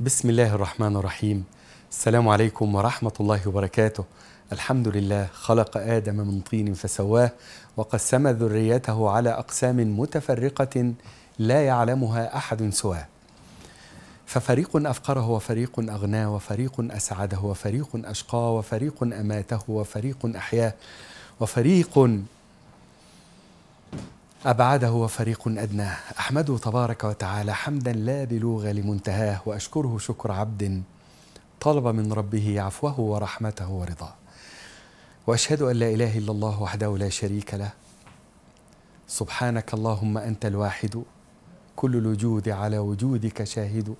بسم الله الرحمن الرحيم السلام عليكم ورحمة الله وبركاته الحمد لله خلق آدم من طين فسواه وقسم ذريته على أقسام متفرقة لا يعلمها أحد سواه ففريق أفقره وفريق أغناه وفريق أسعده وفريق أشقاه وفريق أماته وفريق أحياه وفريق أبعده وفريق أدناه أحمده تبارك وتعالى حمدا لا بلوغ لمنتهاه وأشكره شكر عبد طلب من ربه عفوه ورحمته ورضاه وأشهد أن لا إله إلا الله وحده لا شريك له سبحانك اللهم أنت الواحد كل الوجود على وجودك شاهد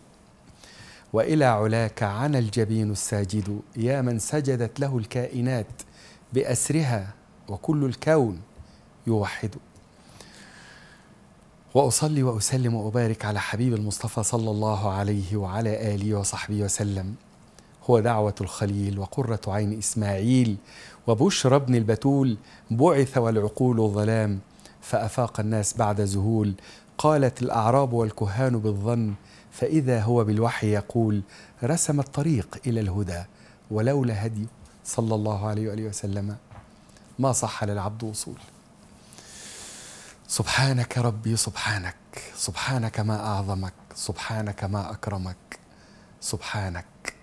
وإلى علاك عن الجبين الساجد يا من سجدت له الكائنات بأسرها وكل الكون يوحد واصلي واسلم وابارك على حبيب المصطفى صلى الله عليه وعلى اله وصحبه وسلم هو دعوه الخليل وقره عين اسماعيل وبشرى ابن البتول بعث والعقول ظلام فافاق الناس بعد ذهول قالت الاعراب والكهان بالظن فاذا هو بالوحي يقول رسم الطريق الى الهدى ولولا هدي صلى الله عليه واله وسلم ما صح للعبد وصول سبحانك ربي سبحانك سبحانك ما أعظمك سبحانك ما أكرمك سبحانك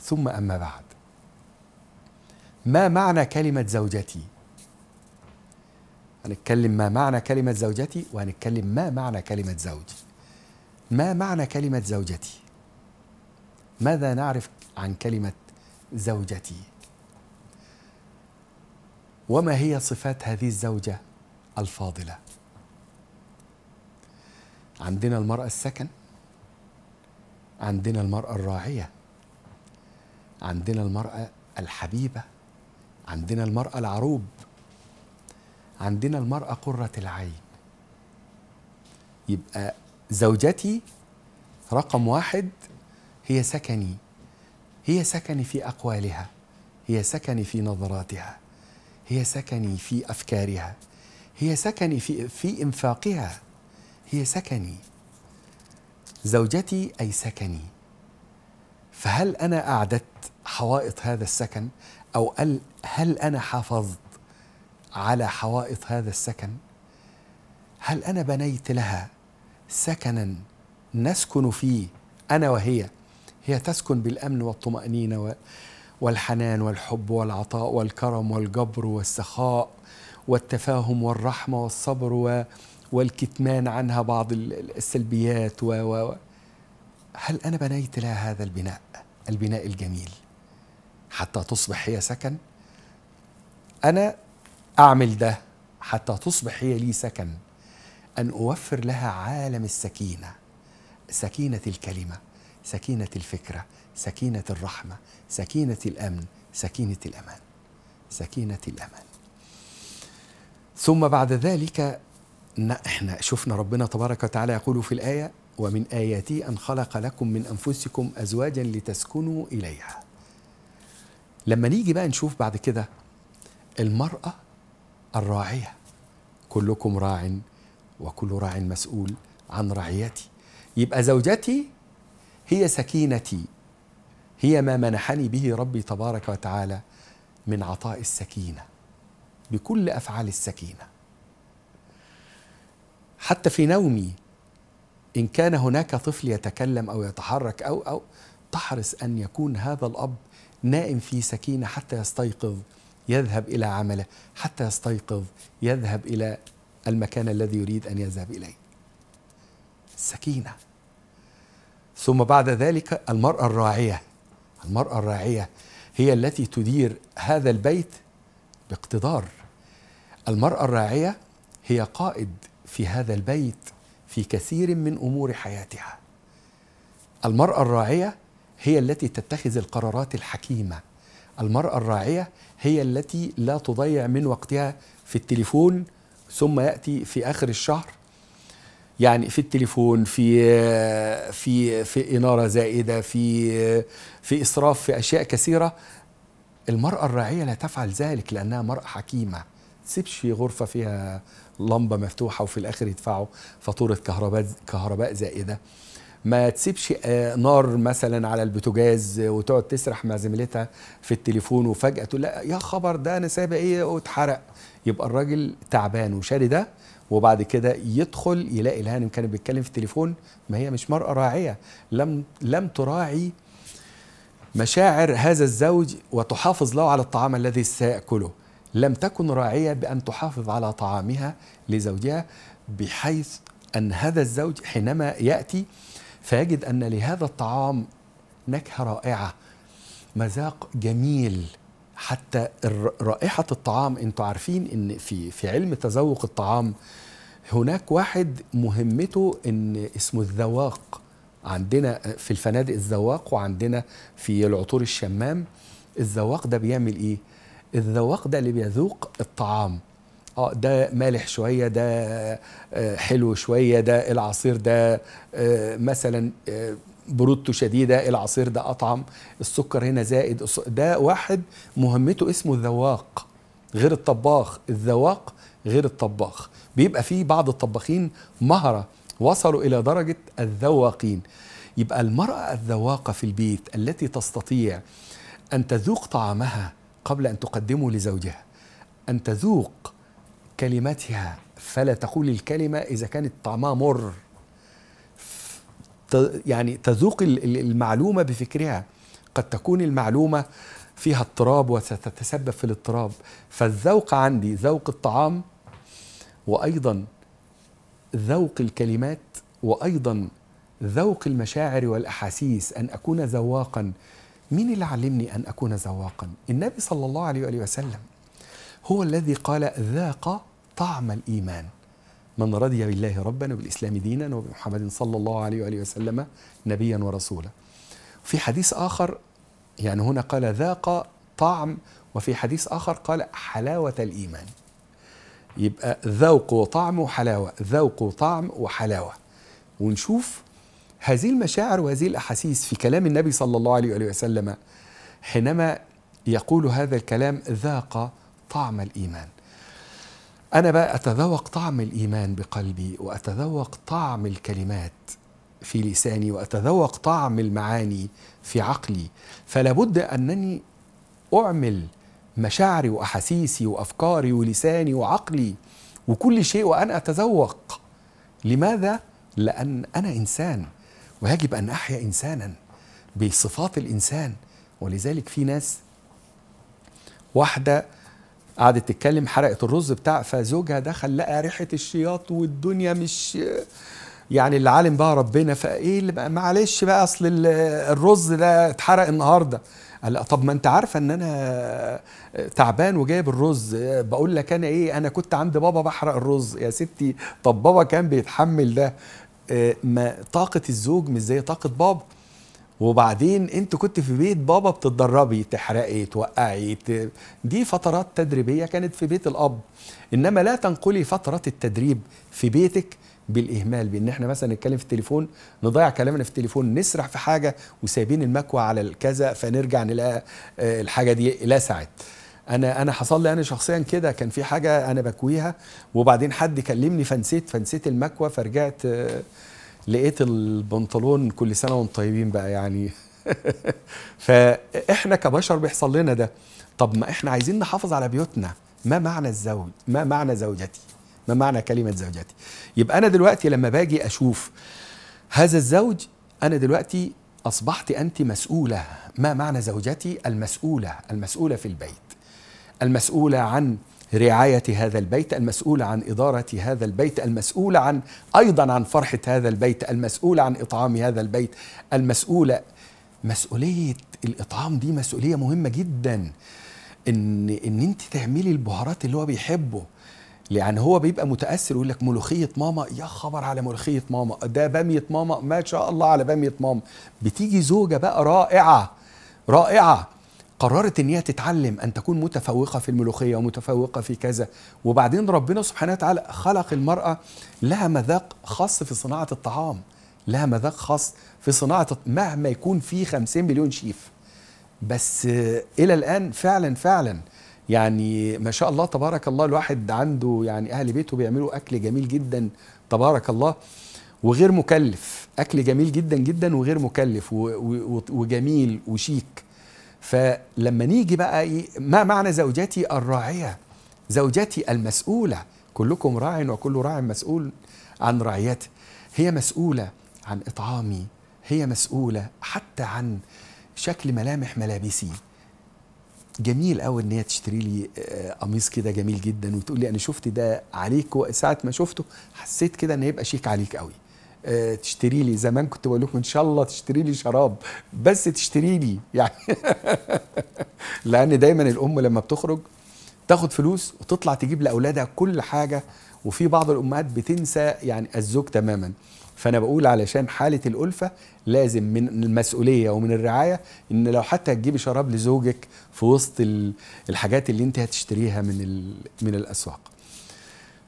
ثم أما بعد ما معنى كلمة زوجتي هنتكلم ما معنى كلمة زوجتي وهنتكلم ما معنى كلمة زوجي ما معنى كلمة زوجتي ماذا نعرف عن كلمة زوجتي وما هي صفات هذه الزوجة الفاضلة عندنا المرأة السكن عندنا المرأة الراعية عندنا المرأة الحبيبة عندنا المرأة العروب عندنا المرأة قرة العين يبقى زوجتي رقم واحد هي سكني هي سكني في أقوالها هي سكني في نظراتها هي سكني في أفكارها هي سكني في, في إنفاقها هي سكني زوجتي أي سكني فهل أنا أعددت حوائط هذا السكن أو هل أنا حافظت على حوائط هذا السكن هل أنا بنيت لها سكنا نسكن فيه أنا وهي هي تسكن بالأمن والطمأنينة والحنان والحب والعطاء والكرم والجبر والسخاء والتفاهم والرحمة والصبر و... والكتمان عنها بعض السلبيات و, و هل أنا بنيت لها هذا البناء البناء الجميل حتى تصبح هي سكن أنا أعمل ده حتى تصبح هي لي سكن أن أوفر لها عالم السكينة سكينة الكلمة سكينة الفكرة سكينة الرحمة سكينة الأمن سكينة الأمان سكينة الأمان ثم بعد ذلك احنا شفنا ربنا تبارك وتعالى يقول في الآية ومن آياته أن خلق لكم من أنفسكم أزواجا لتسكنوا إليها لما نيجي بقى نشوف بعد كده المرأة الراعية كلكم راع وكل راع مسؤول عن رعيتي يبقى زوجتي هي سكينتي هي ما منحني به ربي تبارك وتعالى من عطاء السكينه بكل افعال السكينه حتى في نومي إن كان هناك طفل يتكلم أو يتحرك أو أو تحرص أن يكون هذا الأب نائم في سكينة حتى يستيقظ يذهب إلى عمله حتى يستيقظ يذهب إلى المكان الذي يريد أن يذهب إليه سكينة ثم بعد ذلك المرأة الراعية المرأة الراعية هي التي تدير هذا البيت باقتدار المرأة الراعية هي قائد في هذا البيت في كثير من امور حياتها المراه الراعيه هي التي تتخذ القرارات الحكيمه المراه الراعيه هي التي لا تضيع من وقتها في التليفون ثم ياتي في اخر الشهر يعني في التليفون في في في اناره زائده في في اسراف في اشياء كثيره المراه الراعيه لا تفعل ذلك لانها مراه حكيمه تسيبش غرفه فيها لمبه مفتوحه وفي الاخر يدفعوا فاتوره كهرباء كهرباء زائده ما تسيبش آه، نار مثلا على البوتاجاز وتقعد تسرح مع زميلتها في التليفون وفجاه تقول لا يا خبر ده انا سايبه ايه واتحرق يبقى الراجل تعبان وشاري ده وبعد كده يدخل يلاقي الهانم كانت بتتكلم في التليفون ما هي مش مرأة راعية لم لم تراعي مشاعر هذا الزوج وتحافظ له على الطعام الذي سيأكله لم تكن راعية بأن تحافظ على طعامها لزوجها بحيث أن هذا الزوج حينما يأتي فيجد أن لهذا الطعام نكهة رائعة مذاق جميل حتى رائحة الطعام انتوا عارفين ان في في علم تذوق الطعام هناك واحد مهمته ان اسمه الذواق عندنا في الفنادق الذواق وعندنا في العطور الشمام الذواق ده بيعمل ايه؟ الذواق ده اللي بيذوق الطعام اه ده مالح شويه ده آه، حلو شويه ده العصير ده آه، مثلا آه، برودته شديده العصير ده اطعم السكر هنا زائد ده واحد مهمته اسمه الذواق غير الطباخ الذواق غير الطباخ بيبقى في بعض الطباخين مهره وصلوا الى درجه الذواقين يبقى المراه الذواقه في البيت التي تستطيع ان تذوق طعامها قبل أن تقدمه لزوجها أن تذوق كلمتها فلا تقول الكلمة إذا كانت طعمها مر يعني تذوق المعلومة بفكرها قد تكون المعلومة فيها اضطراب وستتسبب في الاضطراب فالذوق عندي ذوق الطعام وأيضا ذوق الكلمات وأيضا ذوق المشاعر والأحاسيس أن أكون ذواقا مين اللي علمني أن أكون ذواقا النبي صلى الله عليه وآله وسلم هو الذي قال ذاق طعم الإيمان من رضي بالله ربا وبالإسلام دينا وبمحمد صلى الله عليه وآله وسلم نبيا ورسولا في حديث آخر يعني هنا قال ذاق طعم وفي حديث آخر قال حلاوة الإيمان يبقى ذوق وطعم وحلاوة ذوق وطعم وحلاوة ونشوف هذه المشاعر وهذه الأحاسيس في كلام النبي صلى الله عليه وسلم حينما يقول هذا الكلام ذاق طعم الإيمان أنا بقى أتذوق طعم الإيمان بقلبي وأتذوق طعم الكلمات في لساني وأتذوق طعم المعاني في عقلي فلا بد أنني أعمل مشاعري وأحاسيسي وأفكاري ولساني وعقلي وكل شيء وأنا أتذوق لماذا؟ لأن أنا إنسان ويجب أن أحيا إنسانا بصفات الإنسان ولذلك في ناس واحدة قعدت تتكلم حرقت الرز بتاع فزوجها دخل لقى ريحة الشياط والدنيا مش يعني اللي عالم بقى ربنا فايه اللي بقى معلش بقى اصل الرز ده اتحرق النهارده قال لا طب ما انت عارفه ان انا تعبان وجايب الرز بقول لك انا ايه انا كنت عند بابا بحرق الرز يا ستي طب بابا كان بيتحمل ده آه، ما طاقه الزوج مش زي طاقه بابا وبعدين انت كنت في بيت بابا بتتدربي تحرقي توقعي ت... دي فترات تدريبيه كانت في بيت الاب انما لا تنقلي فتره التدريب في بيتك بالاهمال بان احنا مثلا نتكلم في التليفون نضيع كلامنا في التليفون نسرح في حاجه وسايبين المكوى على الكذا فنرجع نلاقي آه، الحاجه دي لسعت انا انا حصل لي انا شخصيا كده كان في حاجه انا بكويها وبعدين حد كلمني فنسيت فنسيت المكوى فرجعت آه، لقيت البنطلون كل سنه وانتم طيبين بقى يعني فاحنا كبشر بيحصل لنا ده طب ما احنا عايزين نحافظ على بيوتنا ما معنى الزوج ما معنى زوجتي ما معنى كلمه زوجتي يبقى انا دلوقتي لما باجي اشوف هذا الزوج انا دلوقتي اصبحت انت مسؤوله ما معنى زوجتي المسؤوله المسؤوله في البيت المسؤولة عن رعاية هذا البيت المسؤولة عن إدارة هذا البيت المسؤولة عن أيضا عن فرحة هذا البيت المسؤولة عن إطعام هذا البيت المسؤولة مسؤولية الإطعام دي مسؤولية مهمة جدا إن إن أنت تعملي البهارات اللي هو بيحبه يعني هو بيبقى متاثر ويقول لك ملوخيه ماما يا خبر على ملوخيه ماما ده باميه ماما ما شاء الله على باميه ماما بتيجي زوجه بقى رائعه رائعه قررت ان هي تتعلم ان تكون متفوقه في الملوخيه ومتفوقه في كذا وبعدين ربنا سبحانه وتعالى خلق المراه لها مذاق خاص في صناعه الطعام لها مذاق خاص في صناعه مهما يكون في 50 مليون شيف بس الى الان فعلا فعلا يعني ما شاء الله تبارك الله الواحد عنده يعني اهل بيته بيعملوا اكل جميل جدا تبارك الله وغير مكلف اكل جميل جدا جدا وغير مكلف وجميل وشيك فلما نيجي بقى إيه ما معنى زوجتي الراعية زوجتي المسؤولة كلكم راع وكل راع مسؤول عن رعيته هي مسؤولة عن إطعامي هي مسؤولة حتى عن شكل ملامح ملابسي جميل قوي ان هي تشتري لي آه، قميص كده جميل جدا وتقول لي انا شفت ده عليك ساعه ما شفته حسيت كده ان هيبقى شيك عليك قوي آه، تشتري لي زمان كنت بقول لكم ان شاء الله تشتري لي شراب بس تشتري لي يعني لان دايما الام لما بتخرج تاخد فلوس وتطلع تجيب لاولادها كل حاجه وفي بعض الامهات بتنسى يعني الزوج تماما فانا بقول علشان حاله الالفه لازم من المسؤوليه ومن الرعايه ان لو حتى هتجيبي شراب لزوجك في وسط الحاجات اللي انت هتشتريها من من الاسواق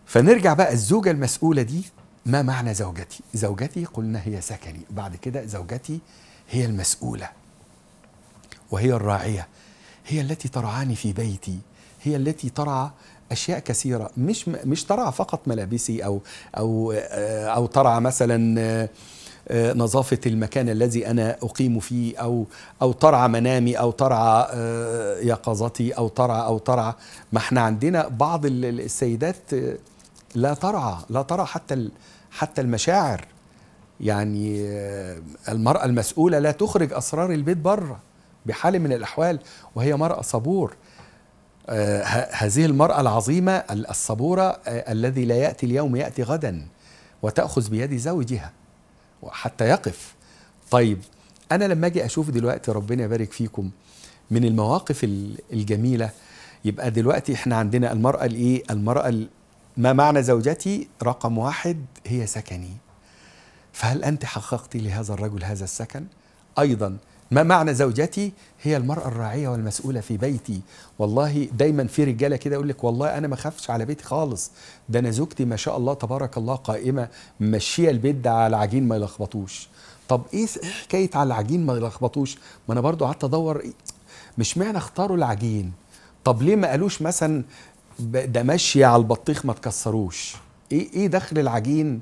فنرجع بقى الزوجه المسؤوله دي ما معنى زوجتي زوجتي قلنا هي سكني بعد كده زوجتي هي المسؤولة وهي الراعية هي التي ترعاني في بيتي هي التي ترعى اشياء كثيره مش مش ترعى فقط ملابسي او او آه، او ترعى مثلا آه، نظافه المكان الذي انا اقيم فيه او او ترعى منامي او ترعى آه، يقظتي او ترعى او ترعى ما احنا عندنا بعض السيدات لا ترعى لا ترعى حتى حتى المشاعر يعني آه، المرأة المسؤولة لا تخرج أسرار البيت بره بحال من الأحوال وهي مرأة صبور آه، هذه المرأة العظيمة الصبورة آه، الذي لا يأتي اليوم يأتي غدا وتأخذ بيد زوجها وحتى يقف طيب أنا لما أجي أشوف دلوقتي ربنا يبارك فيكم من المواقف الجميلة يبقى دلوقتي احنا عندنا المرأة الايه؟ المرأة ما معنى زوجتي رقم واحد هي سكني فهل أنت حققت لهذا الرجل هذا السكن؟ أيضا ما معنى زوجتي هي المرأة الراعية والمسؤولة في بيتي والله دايما في رجالة كده يقول لك والله أنا ما خافش على بيتي خالص ده أنا زوجتي ما شاء الله تبارك الله قائمة ماشية البيت ده على العجين ما يلخبطوش طب إيه, إيه حكاية على العجين ما يلخبطوش ما أنا برضو قعدت أدور إيه؟ مش معنى اختاروا العجين طب ليه ما قالوش مثلا ده ماشيه على البطيخ ما تكسروش ايه ايه دخل العجين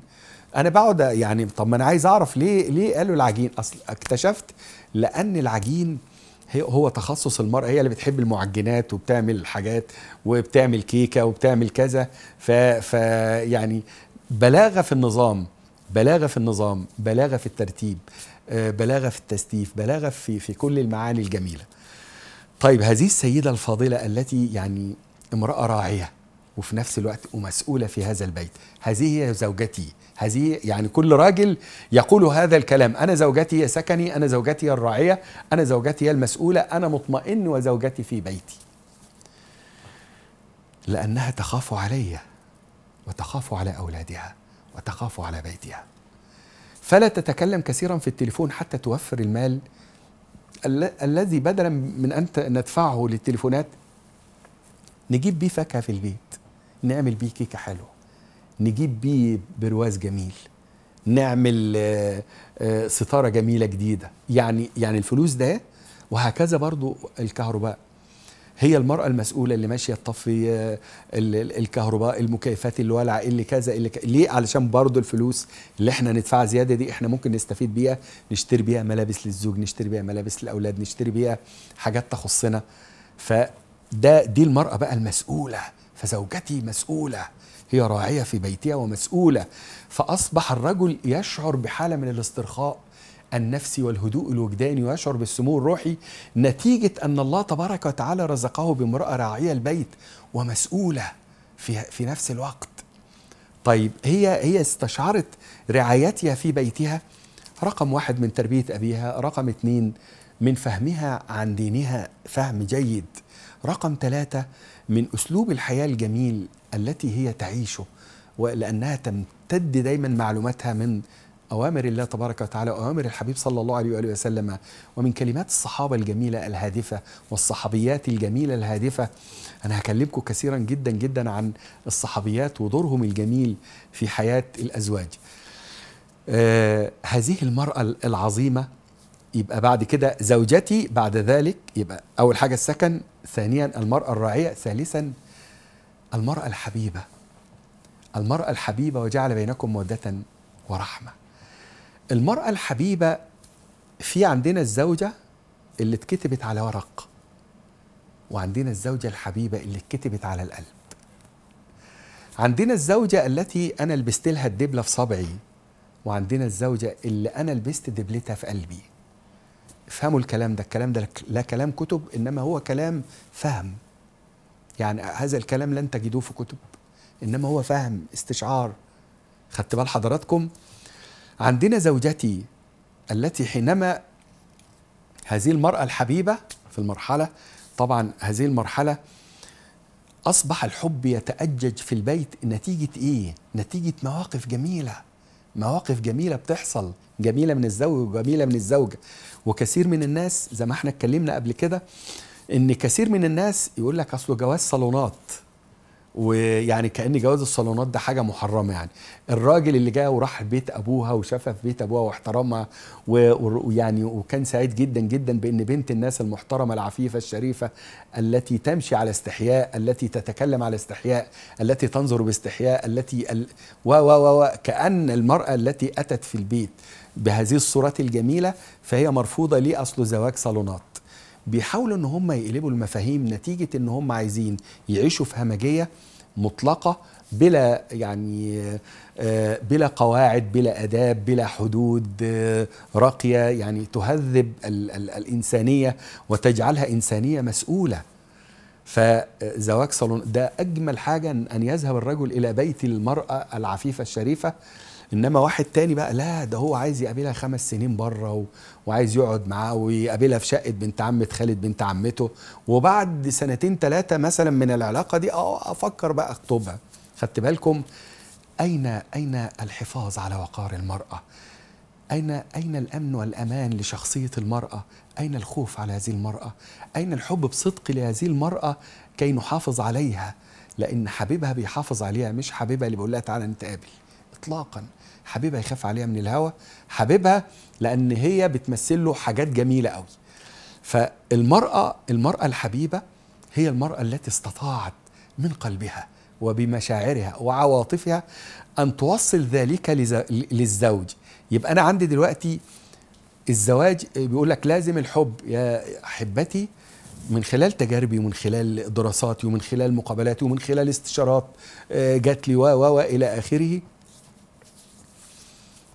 انا بقعد يعني طب ما انا عايز اعرف ليه ليه قالوا العجين اصل اكتشفت لان العجين هي هو تخصص المرأة هي اللي بتحب المعجنات وبتعمل حاجات وبتعمل كيكة وبتعمل كذا ف, ف يعني بلاغة في النظام بلاغة في النظام بلاغة في الترتيب آه، بلاغة في التستيف بلاغة في, في كل المعاني الجميلة طيب هذه السيدة الفاضلة التي يعني امرأة راعية وفي نفس الوقت ومسؤولة في هذا البيت هذه هي زوجتي هذه يعني كل راجل يقول هذا الكلام أنا زوجتي هي سكني أنا زوجتي هي الراعية أنا زوجتي هي المسؤولة أنا مطمئن وزوجتي في بيتي لأنها تخاف علي وتخاف على أولادها وتخاف على بيتها فلا تتكلم كثيرا في التليفون حتى توفر المال الذي بدلا من أن ندفعه للتليفونات نجيب بيه فاكهه في البيت نعمل بيه كيكه حلوه نجيب بيه برواز جميل نعمل آه، آه، ستاره جميله جديده يعني يعني الفلوس ده وهكذا برضو الكهرباء هي المرأة المسؤولة اللي ماشية تطفي آه، الكهرباء المكيفات اللي والعة اللي كذا اللي ك... ليه علشان برضو الفلوس اللي احنا ندفعها زيادة دي احنا ممكن نستفيد بيها نشتري بيها ملابس للزوج نشتري بيها ملابس للأولاد نشتري بيها حاجات تخصنا ف ده دي المرأة بقى المسؤولة فزوجتي مسؤولة هي راعية في بيتها ومسؤولة فأصبح الرجل يشعر بحالة من الاسترخاء النفسي والهدوء الوجداني ويشعر بالسمو الروحي نتيجة أن الله تبارك وتعالى رزقه بامرأة راعية البيت ومسؤولة في, في نفس الوقت طيب هي هي استشعرت رعايتها في بيتها رقم واحد من تربية أبيها رقم اثنين من فهمها عن دينها فهم جيد رقم ثلاثة من أسلوب الحياة الجميل التي هي تعيشه ولأنها تمتد دايما معلوماتها من أوامر الله تبارك وتعالى وأوامر الحبيب صلى الله عليه وآله وسلم ومن كلمات الصحابة الجميلة الهادفة والصحابيات الجميلة الهادفة أنا هكلمكم كثيرا جدا جدا عن الصحابيات ودورهم الجميل في حياة الأزواج آه هذه المرأة العظيمة يبقى بعد كده زوجتي بعد ذلك يبقى أول حاجة السكن ثانيا المرأة الراعية ثالثا المرأة الحبيبة المرأة الحبيبة وجعل بينكم مودة ورحمة المرأة الحبيبة في عندنا الزوجة اللي اتكتبت على ورق وعندنا الزوجة الحبيبة اللي اتكتبت على القلب عندنا الزوجة التي أنا لبست لها الدبلة في صبعي وعندنا الزوجة اللي أنا لبست دبلتها في قلبي افهموا الكلام ده الكلام ده لا كلام كتب انما هو كلام فهم يعني هذا الكلام لن تجدوه في كتب انما هو فهم استشعار خدت بال حضراتكم عندنا زوجتي التي حينما هذه المرأة الحبيبة في المرحلة طبعا هذه المرحلة أصبح الحب يتأجج في البيت نتيجة إيه؟ نتيجة مواقف جميلة مواقف جميلة بتحصل جميله من الزوج وجميله من الزوجه وكثير من الناس زي ما احنا اتكلمنا قبل كده ان كثير من الناس يقول لك اصله جواز صالونات ويعني كان جواز الصالونات ده حاجه محرمه يعني الراجل اللي جاء وراح بيت ابوها وشافها في بيت ابوها واحترمها ويعني وكان سعيد جدا جدا بان بنت الناس المحترمه العفيفه الشريفه التي تمشي على استحياء التي تتكلم على استحياء التي تنظر باستحياء التي ال... و و و كان المراه التي اتت في البيت بهذه الصورات الجميله فهي مرفوضه ليه اصل زواج صالونات بيحاولوا ان هم يقلبوا المفاهيم نتيجه ان هم عايزين يعيشوا في همجيه مطلقه بلا يعني آه، بلا قواعد بلا اداب بلا حدود آه، راقيه يعني تهذب ال ال الانسانيه وتجعلها انسانيه مسؤوله فزواج صالون ده اجمل حاجه ان يذهب الرجل الى بيت المراه العفيفه الشريفه انما واحد تاني بقى لا ده هو عايز يقابلها خمس سنين بره و... وعايز يقعد معاه ويقابلها في شقه بنت عمه خالد بنت عمته وبعد سنتين ثلاثه مثلا من العلاقه دي اه افكر بقى اخطبها خدت بالكم اين اين الحفاظ على وقار المراه أين أين الأمن والأمان لشخصية المرأة؟ أين الخوف على هذه المرأة؟ أين الحب بصدق لهذه المرأة كي نحافظ عليها؟ لأن حبيبها بيحافظ عليها مش حبيبها اللي بيقول لها تعالى نتقابل إطلاقا حبيبها يخاف عليها من الهوى حبيبها لان هي بتمثل له حاجات جميله قوي فالمراه المراه الحبيبه هي المراه التي استطاعت من قلبها وبمشاعرها وعواطفها ان توصل ذلك للزوج يبقى انا عندي دلوقتي الزواج بيقول لك لازم الحب يا احبتي من خلال تجاربي ومن خلال دراساتي ومن خلال مقابلاتي ومن خلال استشارات آه، جات لي و و الى اخره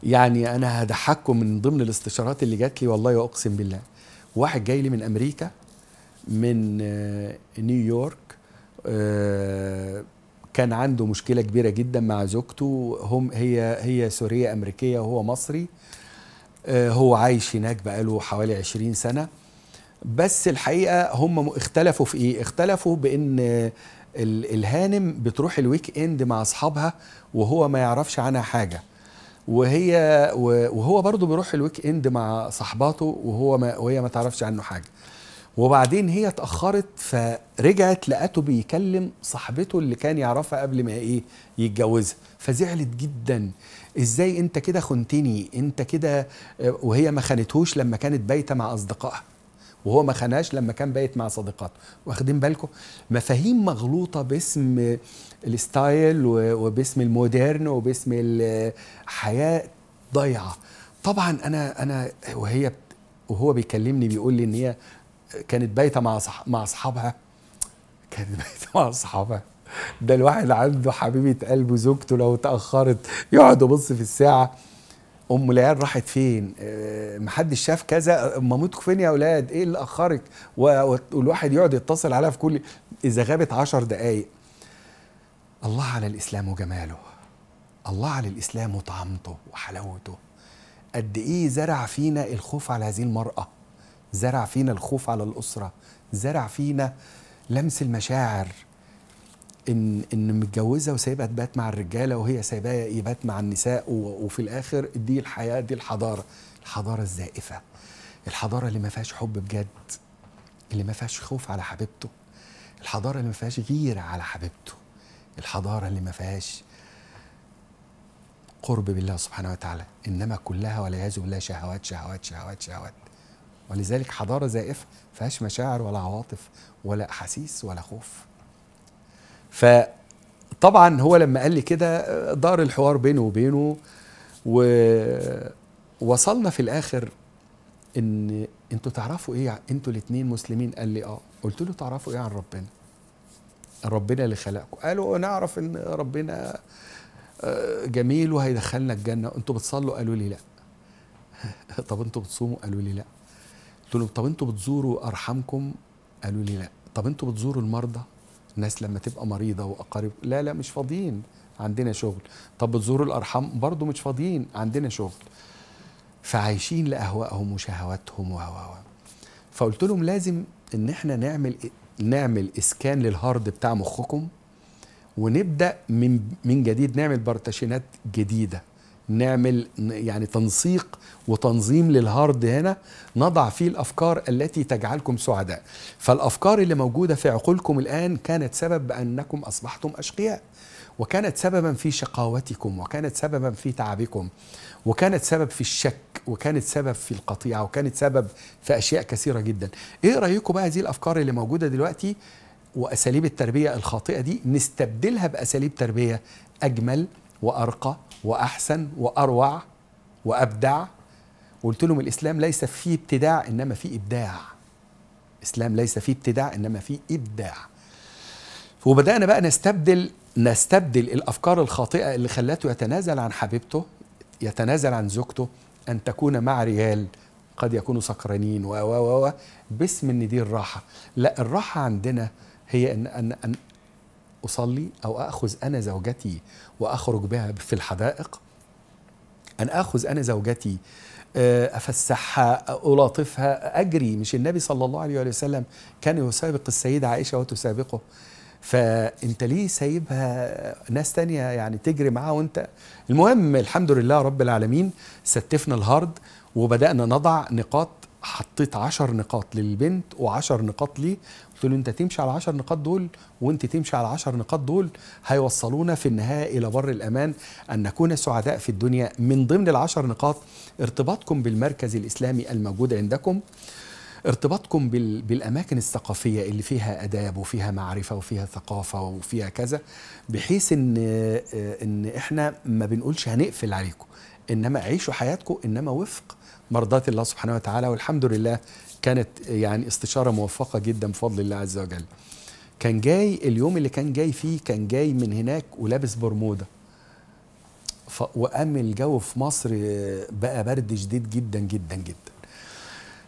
يعني انا هضحككم من ضمن الاستشارات اللي جات لي والله واقسم بالله واحد جاي لي من امريكا من آه، نيويورك آه، كان عنده مشكله كبيره جدا مع زوجته هم هي هي سوريه امريكيه وهو مصري آه، هو عايش هناك بقاله حوالي 20 سنه بس الحقيقه هم اختلفوا في ايه اختلفوا بان الهانم بتروح الويك اند مع اصحابها وهو ما يعرفش عنها حاجه وهي وهو برضه بيروح الويك اند مع صاحباته وهو ما وهي ما تعرفش عنه حاجه وبعدين هي اتاخرت فرجعت لقته بيكلم صاحبته اللي كان يعرفها قبل ما ايه يتجوزها فزعلت جدا ازاي انت كده خنتني انت كده وهي ما خانتهوش لما كانت بايته مع اصدقائها وهو ما خناش لما كان بايت مع صديقاته واخدين بالكم مفاهيم مغلوطه باسم الستايل وباسم المودرن وباسم الحياه ضايعه طبعا انا انا وهي وهو بيكلمني بيقول لي ان هي كانت بايته مع صح مع اصحابها كانت بايته مع اصحابها ده الواحد عنده حبيبه قلبه زوجته لو اتاخرت يقعد يبص في الساعه ام العيال راحت فين آه، محدش شاف كذا مامتكم فين يا اولاد ايه اللي اخرك والواحد يقعد يتصل عليها في كل اذا غابت 10 دقائق الله على الإسلام وجماله الله على الإسلام وطعمته وحلاوته قد إيه زرع فينا الخوف على هذه المرأة زرع فينا الخوف على الأسرة زرع فينا لمس المشاعر ان ان متجوزه وسايبها تبات مع الرجاله وهي سايباه يبات مع النساء وفي الاخر دي الحياه دي الحضاره الحضاره الزائفه الحضاره اللي ما فيهاش حب بجد اللي ما فيهاش خوف على حبيبته الحضاره اللي ما فيهاش غيره على حبيبته الحضاره اللي ما فيهاش قرب بالله سبحانه وتعالى انما كلها والعياذ بالله شهوات شهوات شهوات شهوات ولذلك حضاره زائفه ما فيهاش مشاعر ولا عواطف ولا احاسيس ولا خوف فطبعا هو لما قال لي كده دار الحوار بينه وبينه ووصلنا في الاخر ان انتوا تعرفوا ايه انتوا الاثنين مسلمين قال لي اه قلت له تعرفوا ايه عن ربنا ربنا اللي خلقكم قالوا نعرف ان ربنا آه، جميل وهيدخلنا الجنه انتوا بتصلوا قالوا لي لا طب انتوا بتصوموا قالوا لي لا قلت لهم طب انتوا بتزوروا ارحامكم قالوا لي لا طب انتوا بتزوروا المرضى الناس لما تبقى مريضه واقارب لا لا مش فاضيين عندنا شغل طب بتزوروا الارحام برضو مش فاضيين عندنا شغل فعايشين لاهوائهم وشهواتهم و فقلت لهم لازم ان احنا نعمل إيه؟ نعمل اسكان للهارد بتاع مخكم ونبدا من من جديد نعمل بارتشينات جديده نعمل يعني تنسيق وتنظيم للهارد هنا نضع فيه الافكار التي تجعلكم سعداء فالافكار اللي موجوده في عقولكم الان كانت سبب بانكم اصبحتم اشقياء وكانت سببا في شقاوتكم وكانت سببا في تعبكم وكانت سبب في الشك وكانت سبب في القطيعة وكانت سبب في أشياء كثيرة جدا إيه رأيكم بقى هذه الأفكار اللي موجودة دلوقتي وأساليب التربية الخاطئة دي نستبدلها بأساليب تربية أجمل وأرقى وأحسن وأروع وأبدع وقلت لهم الإسلام ليس فيه ابتداع إنما فيه إبداع الإسلام ليس فيه ابتداع إنما فيه إبداع وبدأنا بقى نستبدل نستبدل الأفكار الخاطئة اللي خلته يتنازل عن حبيبته يتنازل عن زوجته أن تكون مع رجال قد يكونوا سكرانين و و و باسم ان دي الراحه لا الراحه عندنا هي ان ان ان اصلي او اخذ انا زوجتي واخرج بها في الحدائق ان اخذ انا زوجتي آه، افسحها الاطفها اجري مش النبي صلى الله عليه وسلم كان يسابق السيده عائشه وتسابقه فانت ليه سايبها ناس تانية يعني تجري معاها وانت المهم الحمد لله رب العالمين ستفنا الهارد وبدانا نضع نقاط حطيت 10 نقاط للبنت و10 نقاط لي قلت له انت تمشي على 10 نقاط دول وانت تمشي على 10 نقاط دول هيوصلونا في النهايه الى بر الامان ان نكون سعداء في الدنيا من ضمن العشر نقاط ارتباطكم بالمركز الاسلامي الموجود عندكم ارتباطكم بال... بالاماكن الثقافيه اللي فيها اداب وفيها معرفه وفيها ثقافه وفيها كذا بحيث ان ان احنا ما بنقولش هنقفل عليكم انما عيشوا حياتكم انما وفق مرضات الله سبحانه وتعالى والحمد لله كانت يعني استشاره موفقه جدا بفضل الله عز وجل. كان جاي اليوم اللي كان جاي فيه كان جاي من هناك ولابس برموده وقام الجو في مصر بقى برد شديد جدا جدا جدا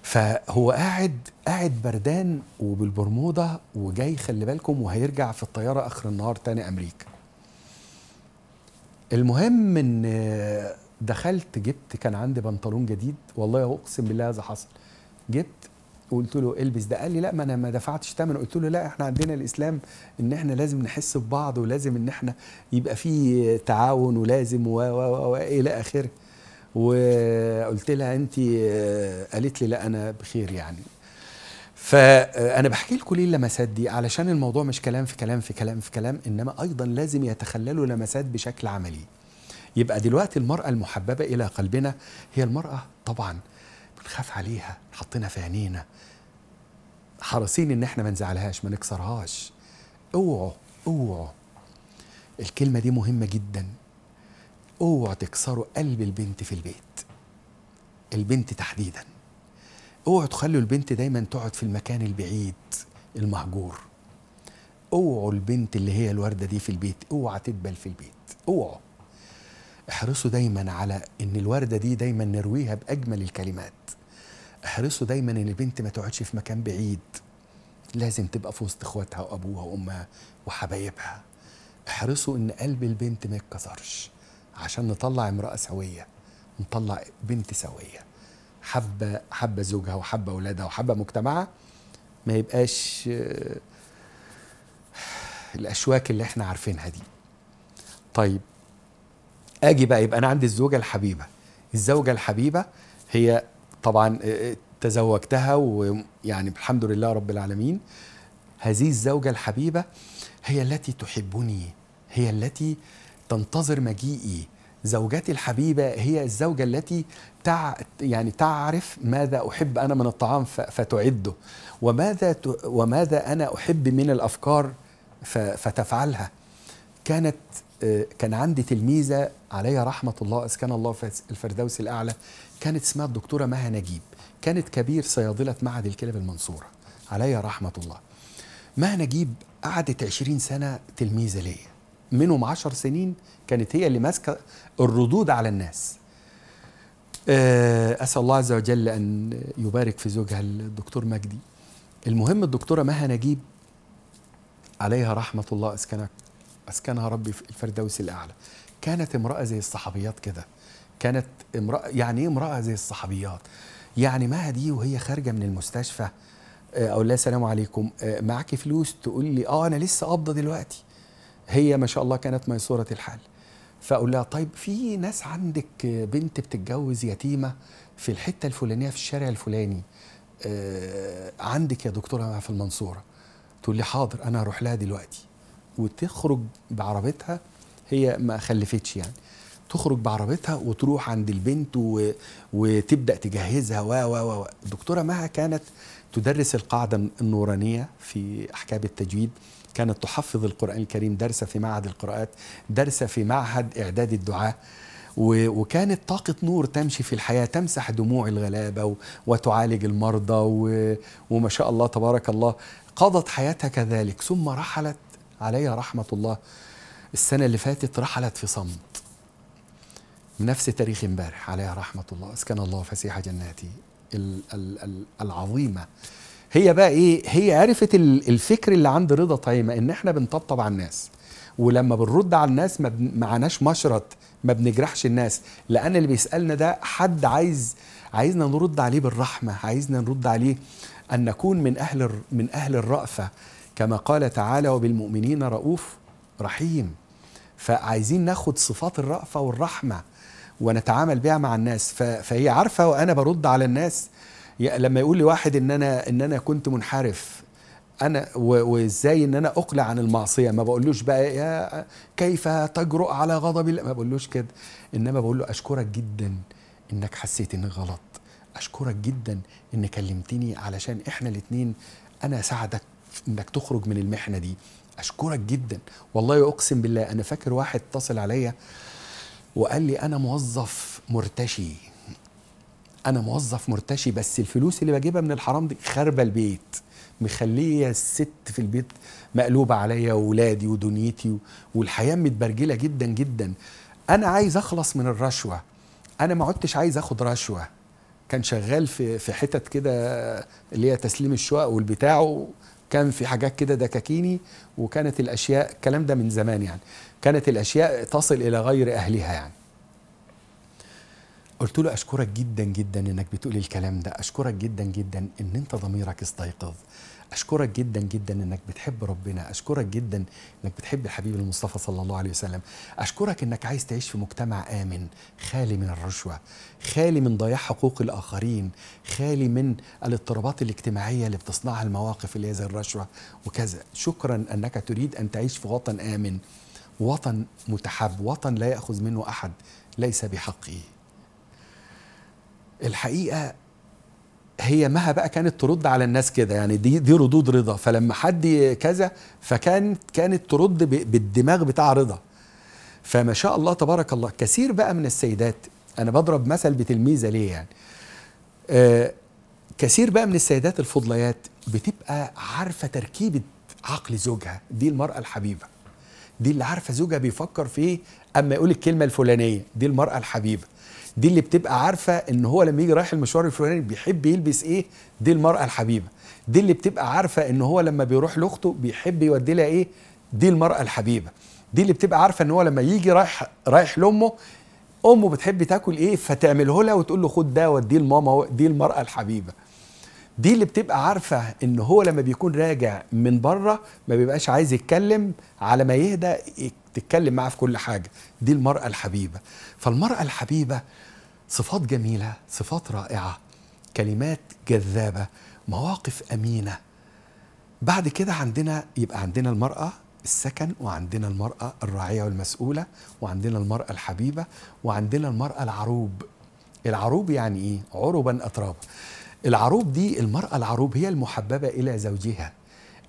فهو قاعد قاعد بردان وبالبرمودا وجاي خلي بالكم وهيرجع في الطياره اخر النهار تاني امريكا المهم ان دخلت جبت كان عندي بنطلون جديد والله اقسم بالله هذا حصل جبت وقلت له البس ده قال لي لا ما انا ما دفعتش ثمن قلت له لا احنا عندنا الاسلام ان احنا لازم نحس ببعض ولازم ان احنا يبقى في تعاون ولازم و و و الى اخره وقلت لها انت آه، قالت لي لا انا بخير يعني فانا بحكي لكم ليه اللمسات دي علشان الموضوع مش كلام في كلام في كلام في كلام انما ايضا لازم يتخللوا لمسات بشكل عملي يبقى دلوقتي المراه المحببه الى قلبنا هي المراه طبعا بنخاف عليها حطينا في عينينا حريصين ان احنا ما نزعلهاش ما نكسرهاش اوعوا اوعوا الكلمه دي مهمه جدا اوعوا تكسروا قلب البنت في البيت البنت تحديدا اوعوا تخلوا البنت دايما تقعد في المكان البعيد المهجور اوعوا البنت اللي هي الوردة دي في البيت اوعى تدبل في البيت اوعوا احرصوا دايما على ان الوردة دي دايما نرويها بأجمل الكلمات احرصوا دايما ان البنت ما تقعدش في مكان بعيد لازم تبقى في وسط اخواتها وابوها وامها وحبايبها احرصوا ان قلب البنت ما يتكسرش عشان نطلع امرأة سوية نطلع بنت سوية حبه حبه زوجها وحبه أولادها وحبه مجتمعها ما يبقاش آه، الأشواك اللي احنا عارفينها دي طيب اجي بقى يبقى انا عندي الزوجه الحبيبه الزوجه الحبيبه هي طبعا آه، آه، تزوجتها ويعني الحمد لله رب العالمين هذه الزوجه الحبيبه هي التي تحبني هي التي تنتظر مجيئي زوجتي الحبيبة هي الزوجة التي تع يعني تعرف ماذا أحب أنا من الطعام فتعده وماذا ت... وماذا أنا أحب من الأفكار ف... فتفعلها كانت آه، كان عندي تلميذة عليها رحمة الله أسكن الله في الفردوس الأعلى كانت اسمها الدكتورة مها نجيب كانت كبير صيادلة معهد الكلب بالمنصورة عليها رحمة الله مها نجيب قعدت 20 سنة تلميذة ليا منهم عشر سنين كانت هي اللي ماسكة الردود على الناس آه، أسأل الله عز وجل أن يبارك في زوجها الدكتور مجدي المهم الدكتورة مها نجيب عليها رحمة الله أسكنها أسكنها ربي في الفردوس الأعلى كانت امرأة زي الصحابيات كده كانت امرأة يعني إيه امرأة زي الصحابيات يعني مها دي وهي خارجة من المستشفى آه، أقول لها السلام عليكم آه، معاكي فلوس تقول لي آه أنا لسه قابضة دلوقتي هي ما شاء الله كانت ميسورة الحال فأقول لها طيب في ناس عندك بنت بتتجوز يتيمة في الحتة الفلانية في الشارع الفلاني آه، عندك يا دكتورة في المنصورة تقول لي حاضر أنا هروح لها دلوقتي وتخرج بعربتها هي ما خلفتش يعني تخرج بعربتها وتروح عند البنت و... وتبدا تجهزها و و و الدكتوره مها كانت تدرس القاعده النورانيه في احكام التجويد كانت تحفظ القرآن الكريم دارسة في معهد القراءات دارسة في معهد إعداد الدعاة وكانت طاقة نور تمشي في الحياة تمسح دموع الغلابة وتعالج المرضى وما شاء الله تبارك الله قضت حياتها كذلك ثم رحلت عليها رحمة الله السنة اللي فاتت رحلت في صمت نفس تاريخ امبارح عليها رحمة الله أسكن الله فسيح جناتي العظيمة هي بقى ايه هي عرفت الفكر اللي عند رضا طيمه ان احنا بنطبطب على الناس ولما بنرد على الناس ما معناش مشرط ما بنجرحش الناس لان اللي بيسالنا ده حد عايز عايزنا نرد عليه بالرحمه عايزنا نرد عليه ان نكون من اهل من اهل الرأفه كما قال تعالى وبالمؤمنين رؤوف رحيم فعايزين ناخد صفات الرأفه والرحمه ونتعامل بها مع الناس فهي عارفه وانا برد على الناس لما يقول لي واحد ان انا ان انا كنت منحرف انا وازاي ان انا اقلع عن المعصيه ما بقولوش بقى يا كيف تجرؤ على غضب الله ما بقولوش كده انما بقول له اشكرك جدا انك حسيت اني غلط اشكرك جدا ان كلمتني علشان احنا الاثنين انا ساعدك انك تخرج من المحنه دي اشكرك جدا والله اقسم بالله انا فاكر واحد اتصل عليا وقال لي انا موظف مرتشي انا موظف مرتشي بس الفلوس اللي بجيبها من الحرام دي خاربه البيت مخليه الست في البيت مقلوبه عليا واولادي ودنيتي والحياه متبرجله جدا جدا انا عايز اخلص من الرشوه انا ما عدتش عايز اخد رشوه كان شغال في في حتت كده اللي هي تسليم الشقق والبتاع كان في حاجات كده دكاكيني وكانت الاشياء الكلام ده من زمان يعني كانت الاشياء تصل الى غير اهلها يعني قلت له اشكرك جدا جدا انك بتقولي الكلام ده اشكرك جدا جدا ان انت ضميرك استيقظ اشكرك جدا جدا انك بتحب ربنا اشكرك جدا انك بتحب الحبيب المصطفى صلى الله عليه وسلم اشكرك انك عايز تعيش في مجتمع امن خالي من الرشوه خالي من ضياع حقوق الاخرين خالي من الاضطرابات الاجتماعيه اللي بتصنعها المواقف اللي هي زي الرشوه وكذا شكرا انك تريد ان تعيش في وطن امن وطن متحب وطن لا ياخذ منه احد ليس بحقه الحقيقه هي مها بقى كانت ترد على الناس كده يعني دي دي ردود رضا فلما حد كذا فكانت كانت ترد بالدماغ بتاع رضا فما شاء الله تبارك الله كثير بقى من السيدات انا بضرب مثل بتلميذه ليه يعني آه كثير بقى من السيدات الفضليات بتبقى عارفه تركيبه عقل زوجها دي المراه الحبيبه دي اللي عارفه زوجها بيفكر في ايه اما يقول الكلمه الفلانيه دي المراه الحبيبه دي اللي بتبقى عارفه ان هو لما يجي رايح المشوار الفلاني بيحب يلبس ايه دي المراه الحبيبه دي اللي بتبقى عارفه ان هو لما بيروح لاخته بيحب يودي لها ايه دي المراه الحبيبه دي اللي بتبقى عارفه ان هو لما يجي رايح رايح لامه امه بتحب تاكل ايه فتعمله لها وتقول له خد ده وديه لماما دي المراه الحبيبه دي اللي بتبقى عارفه ان هو لما بيكون راجع من بره ما بيبقاش عايز يتكلم على ما يهدى تتكلم معاه في كل حاجه دي المراه الحبيبه فالمراه الحبيبه صفات جميله صفات رائعه كلمات جذابه مواقف امينه بعد كده عندنا يبقى عندنا المراه السكن وعندنا المراه الراعيه والمسؤوله وعندنا المراه الحبيبه وعندنا المراه العروب العروب يعني ايه عربا اترابا العروب دي المراه العروب هي المحببه الى زوجها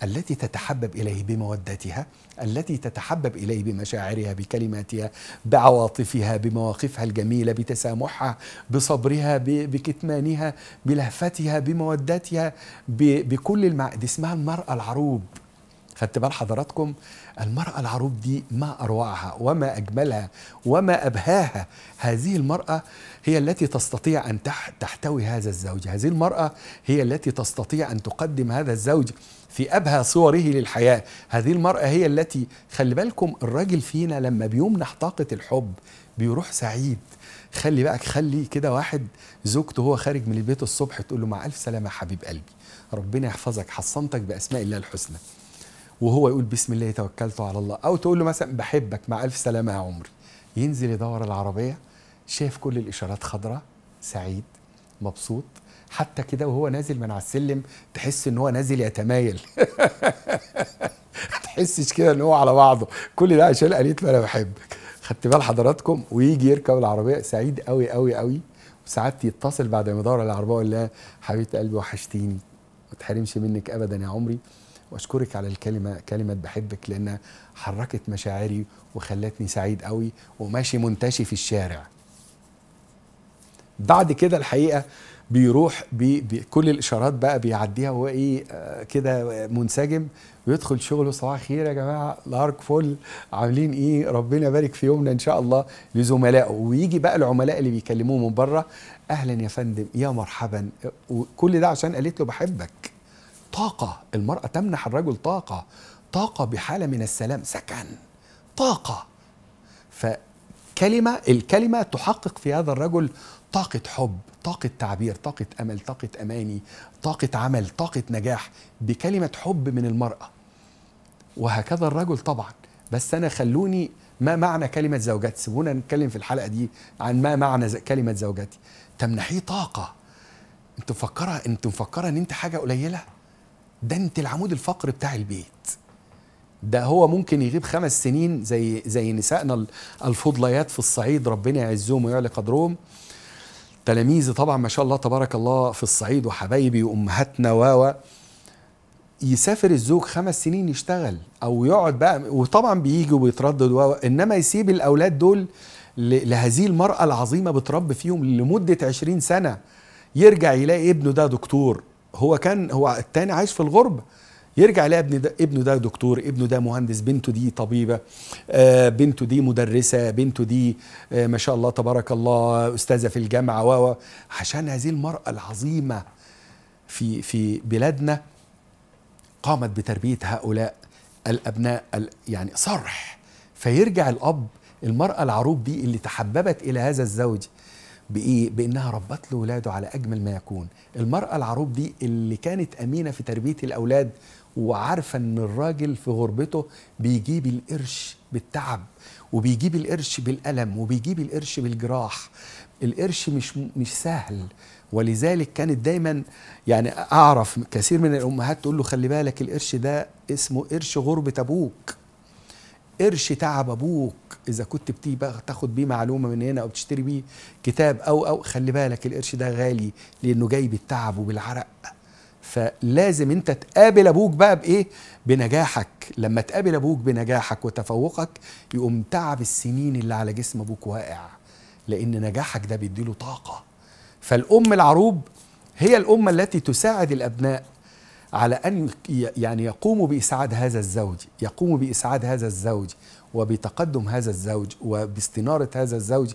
التي تتحبب إليه بمودتها التي تتحبب إليه بمشاعرها بكلماتها بعواطفها بمواقفها الجميلة بتسامحها بصبرها بكتمانها بلهفتها بمودتها بكل المع... دي اسمها المرأة العروب خدت بال حضراتكم المرأة العروب دي ما أروعها وما أجملها وما أبهاها هذه المرأة هي التي تستطيع أن تحتوي هذا الزوج هذه المرأة هي التي تستطيع أن تقدم هذا الزوج في أبهى صوره للحياة هذه المرأة هي التي خلي بالكم الراجل فينا لما بيمنح طاقة الحب بيروح سعيد خلي بالك خلي كده واحد زوجته هو خارج من البيت الصبح تقول له مع ألف سلامة يا حبيب قلبي ربنا يحفظك حصنتك بأسماء الله الحسنى وهو يقول بسم الله توكلت على الله او تقول له مثلا بحبك مع الف سلامه يا عمري ينزل يدور العربيه شايف كل الاشارات خضراء سعيد مبسوط حتى كده وهو نازل من على السلم تحس ان هو نازل يتمايل تحسش كده ان هو على بعضه كل ده عشان قالت له انا بحبك خدت بال حضراتكم ويجي يركب العربيه سعيد قوي قوي قوي وساعات يتصل بعد ما يدور على العربيه يقول لها حبيبه قلبي وحشتيني ما تحرمش منك ابدا يا عمري واشكرك على الكلمه كلمه بحبك لانها حركت مشاعري وخلتني سعيد قوي وماشي منتشي في الشارع بعد كده الحقيقه بيروح بي بي كل الاشارات بقى بيعديها وهو ايه آه، كده منسجم ويدخل شغله صباح الخير يا جماعه الارك فول عاملين ايه ربنا يبارك في يومنا ان شاء الله لزملائه ويجي بقى العملاء اللي بيكلموه من بره اهلا يا فندم يا مرحبا وكل ده عشان قالت له بحبك طاقة المرأة تمنح الرجل طاقة طاقة بحالة من السلام سكن طاقة فكلمة الكلمة تحقق في هذا الرجل طاقة حب طاقة تعبير طاقة أمل طاقة أماني طاقة عمل طاقة نجاح بكلمة حب من المرأة وهكذا الرجل طبعا بس أنا خلوني ما معنى كلمة زوجتي سيبونا نتكلم في الحلقة دي عن ما معنى كلمة زوجتي تمنحيه طاقة انت مفكرة انت مفكرة ان انت حاجة قليلة ده انت العمود الفقري بتاع البيت ده هو ممكن يغيب خمس سنين زي زي نسائنا الفضليات في الصعيد ربنا يعزهم ويعلي قدرهم تلاميذي طبعا ما شاء الله تبارك الله في الصعيد وحبايبي وامهاتنا واوا يسافر الزوج خمس سنين يشتغل او يقعد بقى وطبعا بيجي وبيتردد و انما يسيب الاولاد دول لهذه المراه العظيمه بتربي فيهم لمده 20 سنه يرجع يلاقي ابنه ده دكتور هو كان هو الثاني عايش في الغربه يرجع يلاقي ابن ده ابنه ده دكتور ابنه ده مهندس بنته دي طبيبه آه، بنته دي مدرسه بنته دي آه، ما شاء الله تبارك الله استاذه في الجامعه و عشان هذه المراه العظيمه في في بلادنا قامت بتربيه هؤلاء الابناء يعني صرح فيرجع الاب المراه العروب دي اللي تحببت الى هذا الزوج بإيه؟ بإنها ربت له ولاده على أجمل ما يكون المرأة العروب دي اللي كانت أمينة في تربية الأولاد وعارفة أن الراجل في غربته بيجيب القرش بالتعب وبيجيب القرش بالألم وبيجيب القرش بالجراح القرش مش, مش سهل ولذلك كانت دايما يعني أعرف كثير من الأمهات تقول له خلي بالك القرش ده اسمه قرش غربة أبوك قرش تعب أبوك اذا كنت بتيجي بقى تاخد بيه معلومه من هنا او بتشتري بيه كتاب او او خلي بالك القرش ده غالي لانه جاي بالتعب وبالعرق فلازم انت تقابل ابوك بقى بايه بنجاحك لما تقابل ابوك بنجاحك وتفوقك يقوم تعب السنين اللي على جسم ابوك واقع لان نجاحك ده بيديله طاقه فالام العروب هي الام التي تساعد الابناء على ان يعني يقوموا باسعاد هذا الزوج يقوموا باسعاد هذا الزوج وبتقدم هذا الزوج وباستنارة هذا الزوج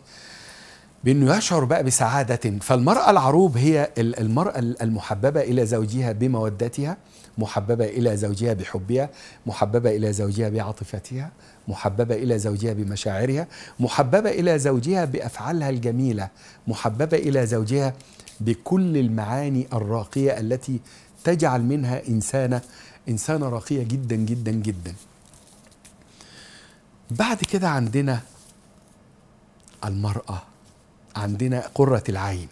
بأنه يشعر بقى بسعادة فالمرأة العروب هي المرأة المحببة إلى زوجها بمودتها محببة إلى زوجها بحبها محببة إلى زوجها بعاطفتها محببة إلى زوجها بمشاعرها محببة إلى زوجها بأفعالها الجميلة محببة إلى زوجها بكل المعاني الراقية التي تجعل منها إنسانة إنسانة راقية جدا جدا جدا بعد كده عندنا المرأة عندنا قرة العين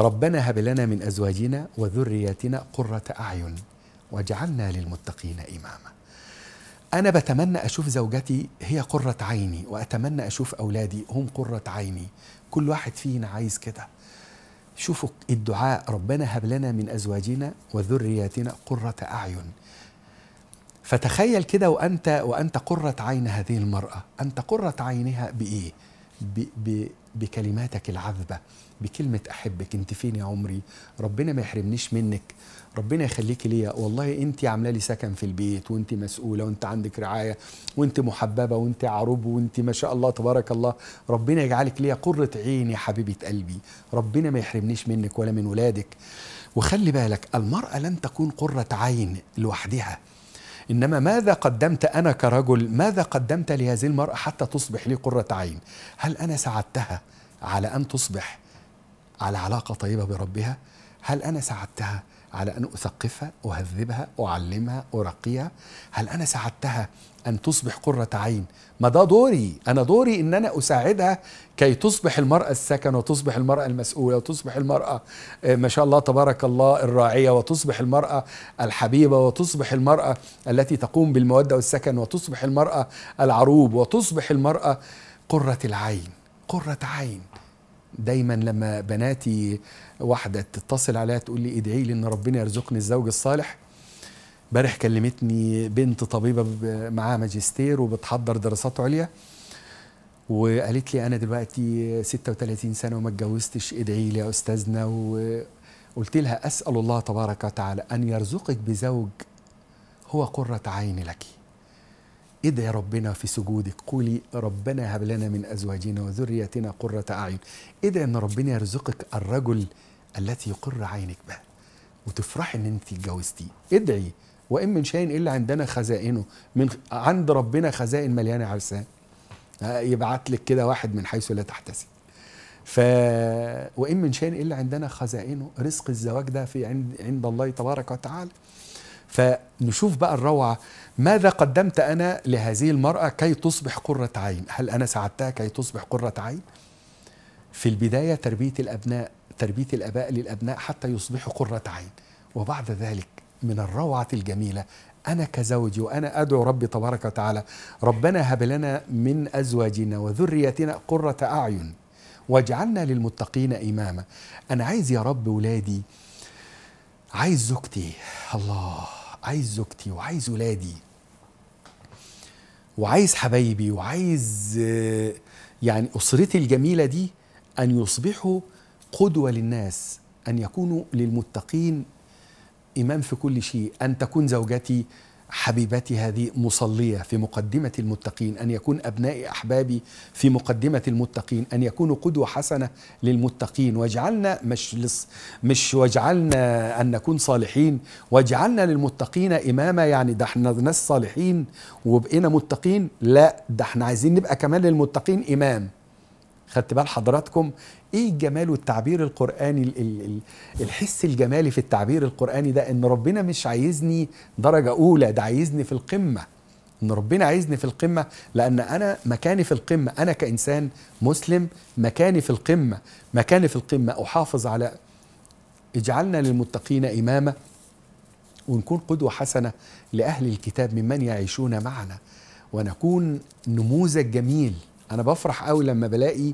ربنا هب لنا من أزواجنا وذرياتنا قرة أعين وجعلنا للمتقين إماما أنا بتمنى أشوف زوجتي هي قرة عيني وأتمنى أشوف أولادي هم قرة عيني كل واحد فينا عايز كده شوفوا الدعاء ربنا هب لنا من أزواجنا وذرياتنا قرة أعين فتخيل كده وانت وانت قره عين هذه المراه انت قره عينها بايه ب ب بكلماتك العذبه بكلمه احبك انت فين يا عمري ربنا ما يحرمنيش منك ربنا يخليكي ليا والله انت عامله لي سكن في البيت وانت مسؤوله وانت عندك رعايه وانت محببه وانت عروب وانت ما شاء الله تبارك الله ربنا يجعلك ليا قره عين يا حبيبه قلبي ربنا ما يحرمنيش منك ولا من ولادك وخلي بالك المراه لن تكون قره عين لوحدها إنما ماذا قدمت أنا كرجل ماذا قدمت لهذه المرأة حتى تصبح لي قرة عين هل أنا ساعدتها على أن تصبح على علاقة طيبة بربها هل أنا ساعدتها على أن أثقفها أهذبها أعلمها أرقيها هل أنا ساعدتها أن تصبح قرة عين ما ده دوري أنا دوري إن أنا أساعدها كي تصبح المرأة السكن وتصبح المرأة المسؤولة وتصبح المرأة آه، ما شاء الله تبارك الله الراعية وتصبح المرأة الحبيبة وتصبح المرأة التي تقوم بالمودة والسكن وتصبح المرأة العروب وتصبح المرأة قرة العين قرة عين دايما لما بناتي واحدة تتصل عليها تقول لي ادعي لي ان ربنا يرزقني الزوج الصالح امبارح كلمتني بنت طبيبه معاها ماجستير وبتحضر دراسات عليا وقالت لي انا دلوقتي 36 سنه وما اتجوزتش ادعي لي يا استاذنا وقلت لها اسال الله تبارك وتعالى ان يرزقك بزوج هو قره عين لك ادعي ربنا في سجودك قولي ربنا هب لنا من ازواجنا وذريتنا قره اعين ادعي ان ربنا يرزقك الرجل التي يقر عينك به وتفرحي ان انت اتجوزتيه ادعي وإن من شيء إلا عندنا خزائنه من عند ربنا خزائن مليانة عرسان آه، يبعت لك كده واحد من حيث لا تحتسب ف وإن من شيء إلا عندنا خزائنه رزق الزواج ده في عند عند الله تبارك وتعالى فنشوف بقى الروعة ماذا قدمت أنا لهذه المرأة كي تصبح قرة عين هل أنا ساعدتها كي تصبح قرة عين في البداية تربية الأبناء تربية الآباء للأبناء حتى يصبحوا قرة عين وبعد ذلك من الروعة الجميلة أنا كزوجي وأنا أدعو ربي تبارك وتعالى ربنا هب لنا من أزواجنا وذريتنا قرة أعين واجعلنا للمتقين إماما أنا عايز يا رب ولادي عايز زوجتي الله عايز زوجتي وعايز ولادي وعايز حبايبي وعايز يعني أسرتي الجميلة دي أن يصبحوا قدوة للناس أن يكونوا للمتقين إمام في كل شيء أن تكون زوجتي حبيبتي هذه مصلية في مقدمة المتقين أن يكون أبنائي أحبابي في مقدمة المتقين أن يكونوا قدوة حسنة للمتقين واجعلنا مش, لص مش واجعلنا أن نكون صالحين واجعلنا للمتقين إماما يعني ده احنا ناس صالحين وبقينا متقين لا ده احنا عايزين نبقى كمان للمتقين إمام خدت بال حضراتكم ايه الجمال والتعبير القراني الحس الجمالي في التعبير القراني ده ان ربنا مش عايزني درجه اولى ده عايزني في القمه ان ربنا عايزني في القمه لان انا مكاني في القمه انا كانسان مسلم مكاني في القمه مكاني في القمه احافظ على اجعلنا للمتقين اماما ونكون قدوه حسنه لاهل الكتاب ممن يعيشون معنا ونكون نموذج جميل انا بفرح قوي لما بلاقي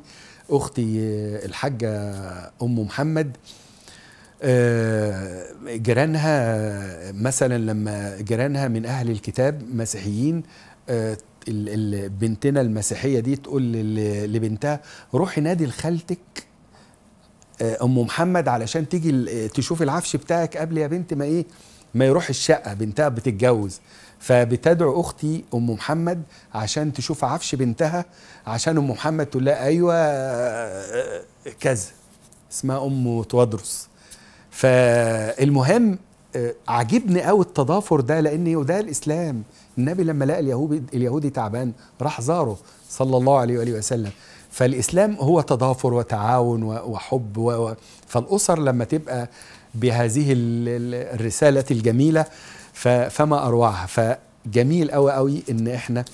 اختي آه، الحاجه ام محمد آه، جيرانها آه، مثلا لما جيرانها من اهل الكتاب مسيحيين بنتنا المسيحيه دي تقول لبنتها روحي نادي لخالتك ام محمد علشان تيجي تشوف العفش بتاعك قبل يا بنت ما ايه ما يروح الشقه بنتها بتتجوز فبتدعو اختي ام محمد عشان تشوف عفش بنتها عشان ام محمد تقول لها ايوه كذا اسمها ام توادرس فالمهم عجبني قوي التضافر ده لان ده الاسلام النبي لما لقى اليهودي اليهودي تعبان راح زاره صلى الله عليه واله وسلم فالاسلام هو تضافر وتعاون وحب و... فالاسر لما تبقى بهذه الرسالة الجميلة فما أروعها فجميل أوي أوي إن إحنا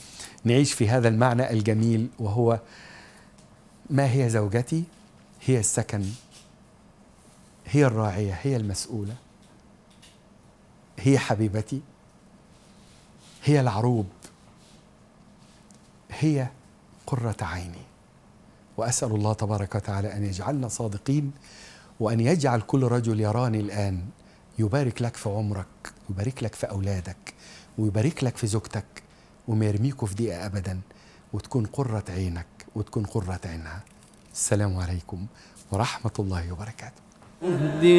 نعيش في هذا المعنى الجميل وهو ما هي زوجتي هي السكن هي الراعية هي المسؤولة هي حبيبتي هي العروب هي قرة عيني وأسأل الله تبارك وتعالى أن يجعلنا صادقين وأن يجعل كل رجل يراني الآن يبارك لك في عمرك ويبارك لك في أولادك ويبارك لك في زوجتك وما يرميكوا في دقيقة أبدا وتكون قرة عينك وتكون قرة عينها السلام عليكم ورحمة الله وبركاته